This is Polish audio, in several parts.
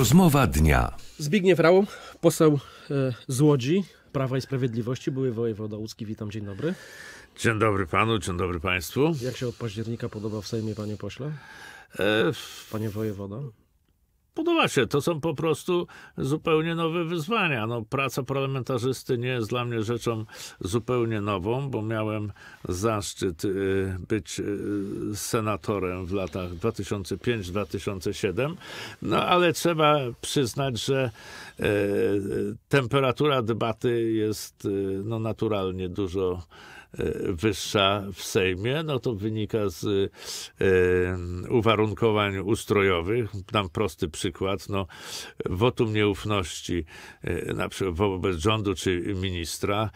Rozmowa dnia. Zbigniew Raum, poseł e, z Łodzi, Prawa i Sprawiedliwości, były wojewoda łódzki. Witam, dzień dobry. Dzień dobry panu, dzień dobry państwu. Jak się od października podoba w Sejmie, panie pośle? E, panie wojewoda? podoba się. To są po prostu zupełnie nowe wyzwania. No, praca parlamentarzysty nie jest dla mnie rzeczą zupełnie nową, bo miałem zaszczyt y, być y, senatorem w latach 2005-2007. No ale trzeba przyznać, że y, temperatura debaty jest no, naturalnie dużo E, wyższa w Sejmie, no to wynika z e, uwarunkowań ustrojowych. Dam prosty przykład, no wotum nieufności e, na przykład wobec rządu czy ministra,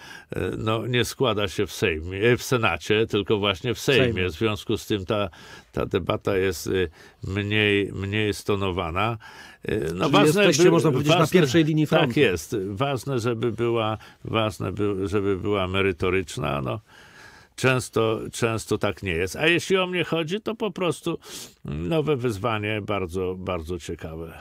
no nie składa się w Sejmie, w Senacie, tylko właśnie w Sejmie. Sejmie. W związku z tym ta, ta debata jest mniej, mniej stonowana. No ważne, jesteście, by, można powiedzieć, ważne, na pierwszej linii tak frontu. Tak jest. Ważne, żeby była, ważne by, żeby była merytoryczna. No, Często, często tak nie jest. A jeśli o mnie chodzi, to po prostu nowe wyzwanie, bardzo, bardzo ciekawe.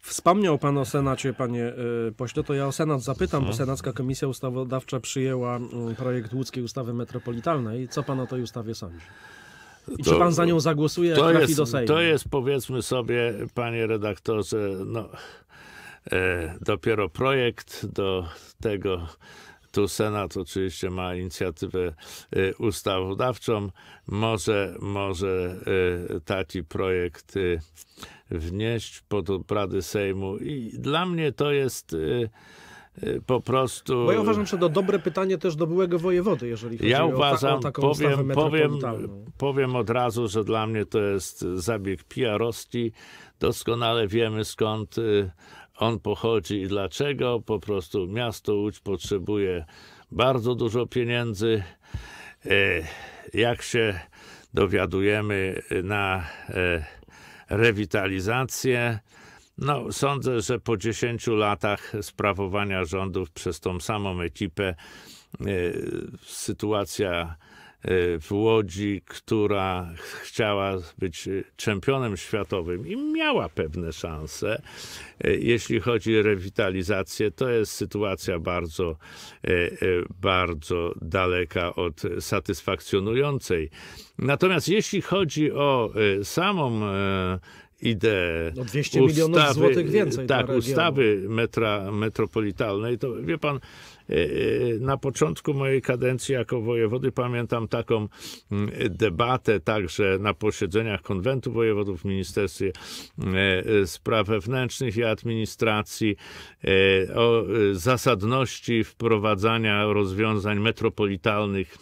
Wspomniał Pan o Senacie, Panie e, Pośle, to ja o Senat zapytam, bo mhm. Senacka Komisja Ustawodawcza przyjęła mm, projekt łódzkiej ustawy metropolitalnej. Co Pan o tej ustawie sądzi? I to, czy Pan za nią zagłosuje, jak trafi jest, do Sejmu? To jest, powiedzmy sobie, Panie redaktorze, no, e, dopiero projekt do tego tu Senat oczywiście ma inicjatywę y, ustawodawczą. Może, może y, taki projekt y, wnieść pod obrady Sejmu. I dla mnie to jest po prostu... Bo ja uważam, że to dobre pytanie też do byłego wojewody, jeżeli chodzi ja o, uważam, o taką powiem, powiem, powiem od razu, że dla mnie to jest zabieg PR-owski. Doskonale wiemy skąd on pochodzi i dlaczego. Po prostu miasto Łódź potrzebuje bardzo dużo pieniędzy. E, jak się dowiadujemy na e, rewitalizację, no, sądzę, że po 10 latach sprawowania rządów przez tą samą ekipę e, sytuacja Y, w Łodzi, która chciała być y, czempionem światowym i miała pewne szanse. Y, jeśli chodzi o rewitalizację, to jest sytuacja bardzo, bardzo daleka od satysfakcjonującej. Natomiast jeśli chodzi o samą ideę. No 200 ustawy, milionów złotych więcej. Tak, ustawy metra, metropolitalnej, to wie pan, Y, y, na początku mojej kadencji jako wojewody pamiętam taką mm, debatę także na posiedzeniach konwentu wojewodów w Ministerstwie y, Spraw Wewnętrznych i Administracji o zasadności wprowadzania rozwiązań metropolitalnych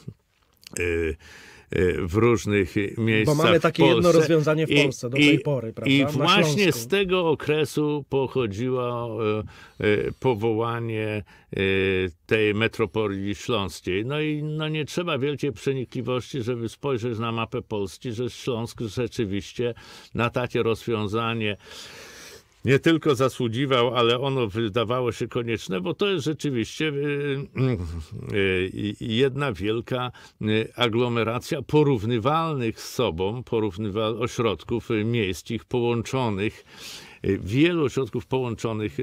Y, w różnych miejscach. Bo mamy takie jedno rozwiązanie w Polsce I, do tej pory, prawda? I właśnie z tego okresu pochodziło y, y, powołanie tej metropolii śląskiej. No i no nie trzeba wielkiej przenikliwości, żeby spojrzeć na mapę Polski, że Śląsk rzeczywiście na takie rozwiązanie nie tylko zasługiwał, ale ono wydawało się konieczne, bo to jest rzeczywiście y, y, y, jedna wielka aglomeracja porównywalnych z sobą, porównywalnych ośrodków miejskich połączonych wielu ośrodków połączonych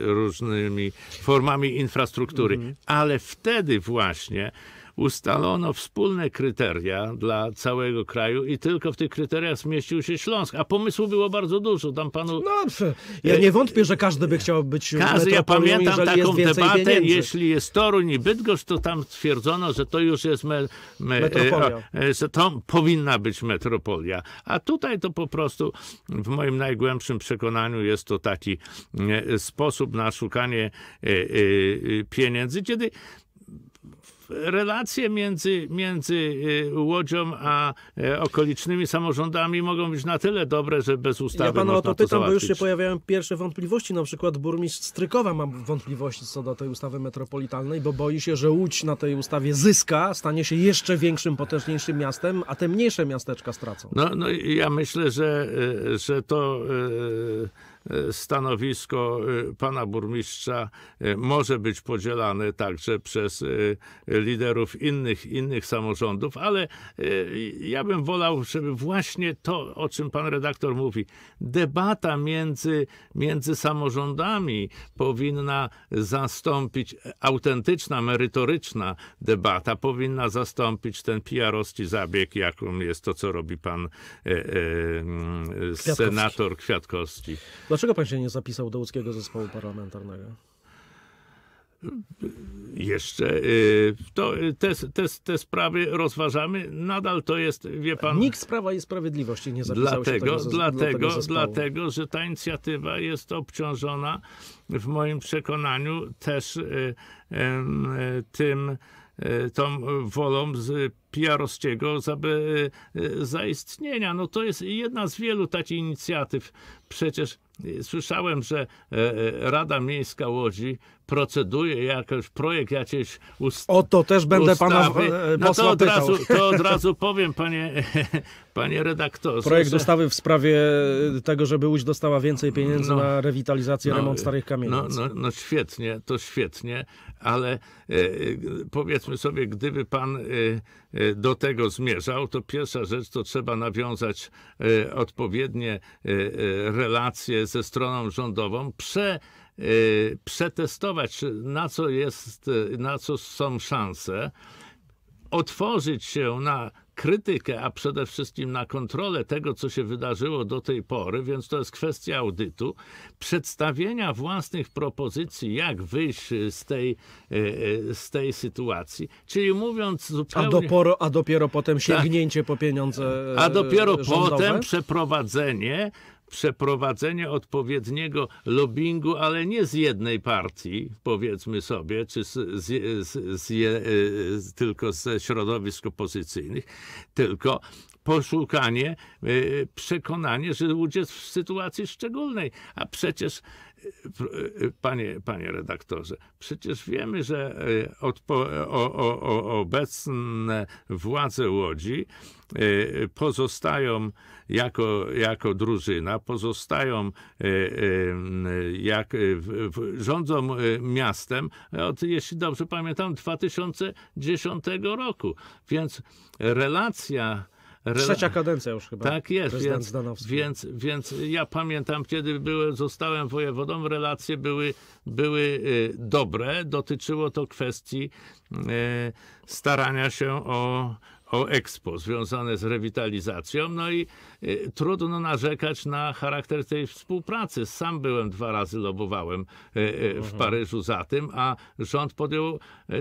różnymi formami infrastruktury, mhm. ale wtedy właśnie ustalono wspólne kryteria dla całego kraju i tylko w tych kryteriach zmieścił się Śląsk, a pomysłu było bardzo dużo. Tam panu... No, ja nie wątpię, że każdy by chciał być Każdy, ja pamiętam taką debatę, pieniędzy. jeśli jest Toruń i Bydgoszcz, to tam twierdzono, że to już jest me, me, e, metropolia. E, że to powinna być metropolia. A tutaj to po prostu w moim najgłębszym przekonaniu jest to taki e, sposób na szukanie pieniędzy, kiedy relacje między, między y, Łodzią a e, okolicznymi samorządami mogą być na tyle dobre, że bez ustawy Ja pana o to pytam, bo już się pojawiają pierwsze wątpliwości. Na przykład burmistrz Strykowa ma wątpliwości co do tej ustawy metropolitalnej, bo boi się, że Łódź na tej ustawie zyska, stanie się jeszcze większym, potężniejszym miastem, a te mniejsze miasteczka stracą. No, no ja myślę, że, y, że to y, E, stanowisko e, pana burmistrza e, może być podzielane także przez liderów innych, innych samorządów, ale ja bym wolał, żeby właśnie to, o czym pan redaktor mówi, debata między, między samorządami powinna zastąpić, autentyczna, merytoryczna debata powinna zastąpić ten pr zabieg, jaką jest to, co robi pan e, e, mm, senator Kwiatkowski. No Dlaczego pan się nie zapisał do łódzkiego zespołu parlamentarnego? Jeszcze y, to, te, te, te sprawy rozważamy. Nadal to jest, wie pan. Nikt z Prawa i Sprawiedliwości nie zapisał dlatego, się tego, dlatego, do dlatego, że ta inicjatywa jest obciążona w moim przekonaniu też y, y, tym tą wolą z PR-owskiego zaistnienia. No to jest jedna z wielu takich inicjatyw. Przecież Słyszałem, że e, e, Rada Miejska Łodzi proceduje jakiś projekt, jakieś ustawy. O to też będę ustawy. pana e, no to od, razu, to od razu powiem, panie, panie redaktorze. Projekt ustawy w sprawie e, tego, żeby Łódź dostała więcej pieniędzy no, na rewitalizację, no, remont starych kamienic. No, no, no, świetnie, to świetnie, ale e, e powiedzmy sobie, gdyby pan e, e, do tego zmierzał, to pierwsza rzecz, to trzeba nawiązać odpowiednie relacje ze stroną rządową, prze Y, przetestować, na co, jest, y, na co są szanse, otworzyć się na krytykę, a przede wszystkim na kontrolę tego, co się wydarzyło do tej pory, więc to jest kwestia audytu, przedstawienia własnych propozycji, jak wyjść z tej, y, z tej sytuacji. Czyli mówiąc zupełnie... A dopiero, a dopiero potem tak. sięgnięcie tak. po pieniądze A dopiero rządowe? potem przeprowadzenie przeprowadzenie odpowiedniego lobbingu, ale nie z jednej partii, powiedzmy sobie, czy z, z, z, je, y, tylko ze środowisk opozycyjnych, tylko poszukanie, y, przekonanie, że ludzie w sytuacji szczególnej, a przecież E, e, panie, panie redaktorze, przecież wiemy, że e, odpo- o, o, o obecne władze Łodzi pozostają jako, jako drużyna, pozostają jak rządzą miastem od, jeśli dobrze pamiętam, 2010 roku. Więc relacja Trzecia kadencja już chyba. Tak jest, więc, więc, więc ja pamiętam, kiedy byłem, zostałem wojewodą, relacje były, były y, dobre. Dotyczyło to kwestii y, starania się o o Expo związane z rewitalizacją, no i y, trudno narzekać na charakter tej współpracy. Sam byłem dwa razy, lobowałem y, y, w mhm. Paryżu za tym, a rząd podjął y, y,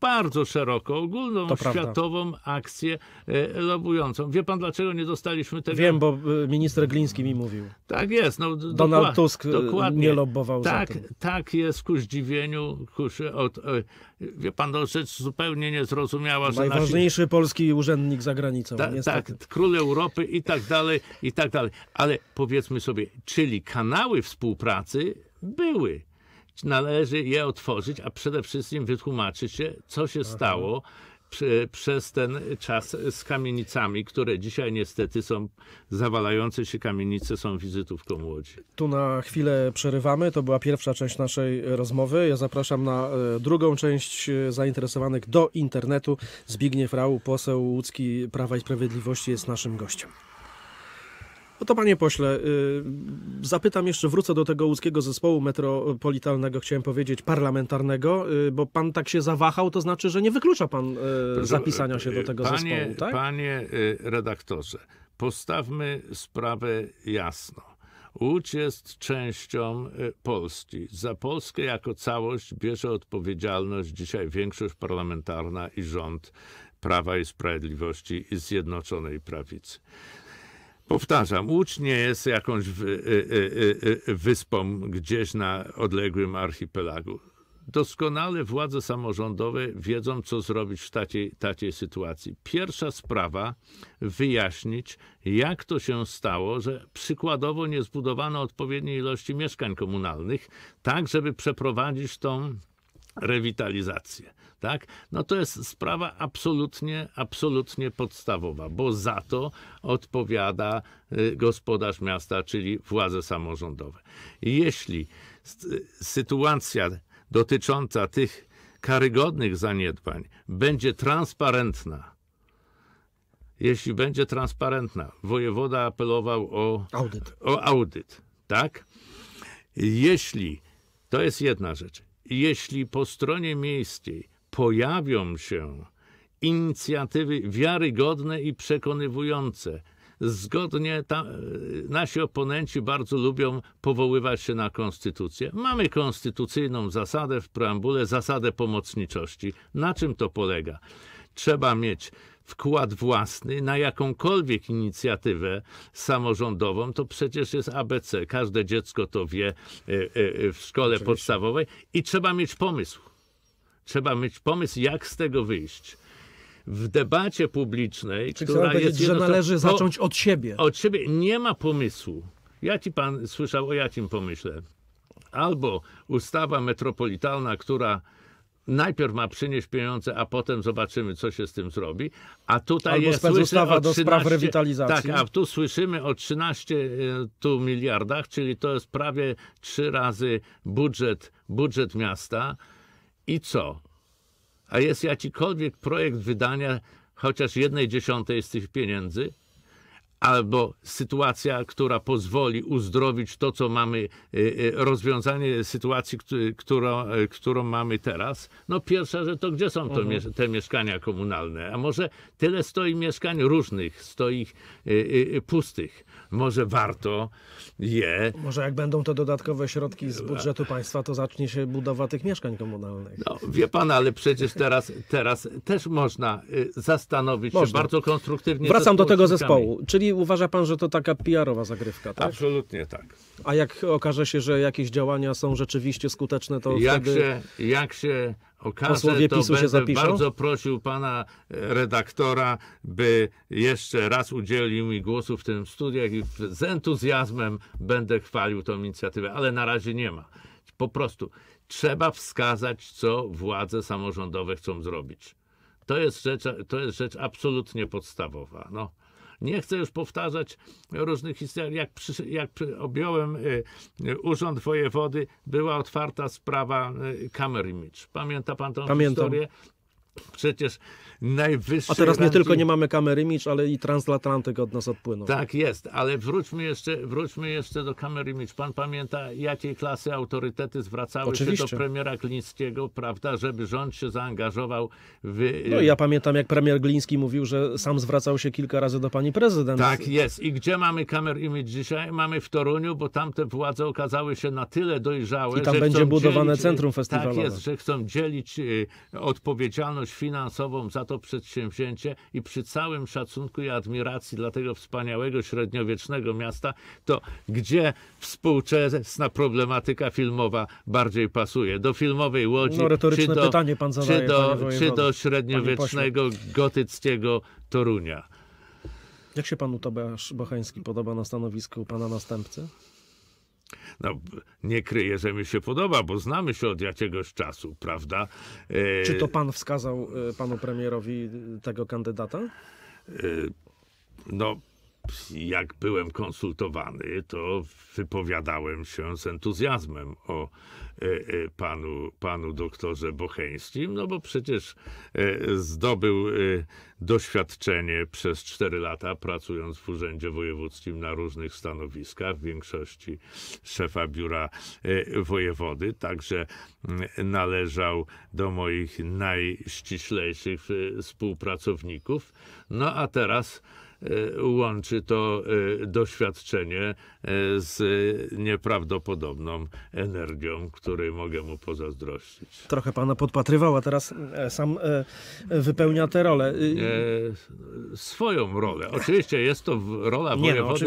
bardzo szeroko, ogólną, to światową prawda. akcję y, lobującą. Wie pan, dlaczego nie dostaliśmy tego? Wiem, bo minister Gliński mi mówił. Tak jest. No, Donald dokład, Tusk dokładnie. nie lobował tak, za tym. Tak jest ku zdziwieniu. Ku, od, wie pan, to no rzecz zupełnie niezrozumiała, że nasi najważniejszy polski urzędnik za granicą. Ta, tak, król Europy i tak dalej, i tak dalej. Ale powiedzmy sobie, czyli kanały współpracy były. Należy je otworzyć, a przede wszystkim wytłumaczyć się, co się Aha. stało, przez ten czas z kamienicami, które dzisiaj niestety są zawalające się kamienice, są wizytówką Łodzi. Tu na chwilę przerywamy. To była pierwsza część naszej rozmowy. Ja zapraszam na e, drugą część e, zainteresowanych do internetu. Zbigniew Rau, poseł łódzki Prawa i Sprawiedliwości jest naszym gościem. No to panie pośle, y, zapytam jeszcze, wrócę do tego łódzkiego zespołu metropolitalnego, chciałem powiedzieć parlamentarnego, y, bo pan tak się zawahał, to znaczy, że nie wyklucza pan y, zapisania się do tego panie, zespołu, tak? Panie redaktorze, postawmy sprawę jasno. Łódź jest częścią Polski. Za Polskę jako całość bierze odpowiedzialność dzisiaj większość parlamentarna i rząd Prawa i Sprawiedliwości i Zjednoczonej Prawicy. Powtarzam, Łódź nie jest jakąś y, y, y, wyspą gdzieś na odległym archipelagu. Doskonale władze samorządowe wiedzą, co zrobić w takiej, takiej sytuacji. Pierwsza sprawa wyjaśnić, jak to się stało, że przykładowo nie zbudowano odpowiedniej ilości mieszkań komunalnych, tak żeby przeprowadzić tą rewitalizację. Tak? No to jest sprawa absolutnie, absolutnie podstawowa, bo za to odpowiada y, gospodarz miasta, czyli władze samorządowe. Jeśli sytuacja dotycząca tych karygodnych zaniedbań będzie transparentna, jeśli będzie transparentna, wojewoda apelował o audyt. O audyt tak? Jeśli to jest jedna rzecz jeśli po stronie miejskiej pojawią się inicjatywy wiarygodne i przekonywujące, zgodnie ta, e, nasi oponenci bardzo lubią powoływać się na konstytucję. Mamy konstytucyjną zasadę w preambule, zasadę pomocniczości. Na czym to polega? Trzeba mieć wkład własny na jakąkolwiek inicjatywę samorządową, to przecież jest ABC. Każde dziecko to wie e, e, e, w szkole Oczywiście. podstawowej i trzeba mieć pomysł. Trzeba mieć pomysł, jak z tego wyjść w debacie publicznej, Czyli która jest że należy to, zacząć od siebie. Od siebie nie ma pomysłu. Ja ci pan słyszał o jakim pomyśle? Albo ustawa metropolitalna, która najpierw ma przynieść pieniądze, a potem zobaczymy, co się z tym zrobi. A tutaj Albo jest specustawa 13, do spraw rewitalizacji. Tak, a tu słyszymy o 13 e, tu miliardach, czyli to jest prawie trzy razy budżet, budżet miasta. I co? A jest jakikolwiek projekt wydania chociaż jednej dziesiątej z tych pieniędzy? albo sytuacja, która pozwoli uzdrowić to, co mamy, y, y, rozwiązanie sytuacji, którą, y, którą mamy teraz. No pierwsza rzecz to gdzie są to, mhm. te mieszkania komunalne? A może tyle stoi mieszkań różnych, stoi pustych. Może warto je... Może jak będą te dodatkowe środki z budżetu państwa, to zacznie się budowa tych mieszkań komunalnych. No wie pan, ale przecież teraz, teraz też można zastanowić można. się bardzo konstruktywnie... Wracam do tego zespołu, czyli uważa pan, że to taka PR-owa zagrywka, tak? Absolutnie tak. A jak okaże się, że jakieś działania są rzeczywiście skuteczne, to jak wtedy... Się, jak się okaże, to PiSu będę się bardzo prosił pana e, redaktora, by jeszcze raz udzielił mi głosu w tym studiach i z entuzjazmem będę chwalił tą inicjatywę, ale na razie nie ma. Po prostu trzeba wskazać, co władze samorządowe chcą zrobić. To jest rzecz, to jest rzecz absolutnie podstawowa. No. Nie chcę już powtarzać różnych historii. Jak, przy, jak objąłem y, y, urząd wojewody, była otwarta sprawa y, Kamer Image. Pamięta pan tą Pamiętam. historię? przecież najwyższy A teraz nie tylko nie mamy kamery Mitch, ale i Transatlantyk od nas odpłynął. Tak jest, ale wróćmy jeszcze, wróćmy jeszcze do kamery Mitch. Pan pamięta, jakiej klasy autorytety zwracały Oczywiście. się do premiera Glińskiego, prawda, żeby rząd się zaangażował w... Y, no ja pamiętam, jak premier Gliński mówił, że sam zwracał się kilka razy do pani prezydent. Tak jest. I gdzie mamy kamery Mitch dzisiaj? Mamy w Toruniu, bo tamte władze okazały się na tyle dojrzałe, I tam będzie budowane dzielić, centrum tak festiwalowe. Tak jest, że chcą dzielić y, odpowiedzialność odpowiedzialność finansową za to przedsięwzięcie i przy całym szacunku i admiracji dla tego wspaniałego średniowiecznego miasta, to gdzie współczesna problematyka filmowa bardziej pasuje? Do filmowej Łodzi, no, czy do, pytanie pan zadaje, czy do, czy do średniowiecznego gotyckiego Torunia? Jak się panu Tobiasz Bachański podoba na stanowisku pana następcy? No, nie kryję, że mi się podoba, bo znamy się od jakiegoś czasu, prawda? E... Czy to pan wskazał e, panu premierowi tego kandydata? E... No, jak byłem konsultowany, to wypowiadałem się z entuzjazmem o e, e, panu, panu doktorze Bocheńskim, no bo przecież e, zdobył doświadczenie przez 4 lata pracując w Urzędzie Wojewódzkim na różnych stanowiskach, w większości szefa biura wojewody, także należał do moich najściślejszych współpracowników. No a teraz E, łączy to e, doświadczenie e, z nieprawdopodobną energią, której mogę mu pozazdrościć. Trochę pana podpatrywała teraz sam wypełnia tę rolę. Y, y, swoją rolę. Oczywiście jest to rola no, wojewody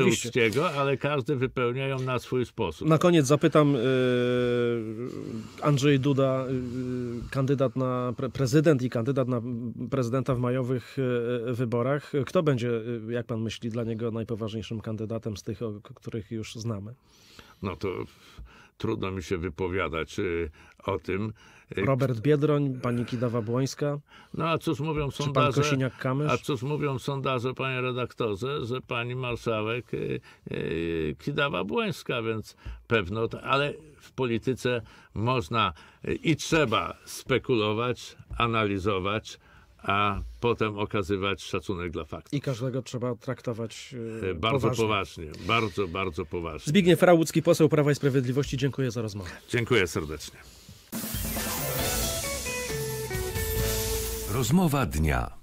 no, ale każdy wypełnia ją na swój sposób. Na koniec zapytam Andrzej Duda, kandydat na prezydent i kandydat na prezydenta w majowych wyborach. Kto będzie jak pan myśli, dla niego najpoważniejszym kandydatem z tych, o których już znamy? No to trudno mi się wypowiadać y, o tym. Y, Robert Biedroń, pani Kidawa-Błońska. No a cóż mówią sondaże? A cóż mówią sondaże, panie redaktorze, że pani marszałek y, Kidawa-Błońska, więc pewno, ale w polityce można i trzeba spekulować, analizować, a potem okazywać szacunek dla faktów. I każdego trzeba traktować yy, bardzo poważnie. poważnie. Bardzo, bardzo poważnie. Zbigniew Rałucki, poseł Prawa i Sprawiedliwości, dziękuję za rozmowę. Dziękuję serdecznie. Rozmowa dnia.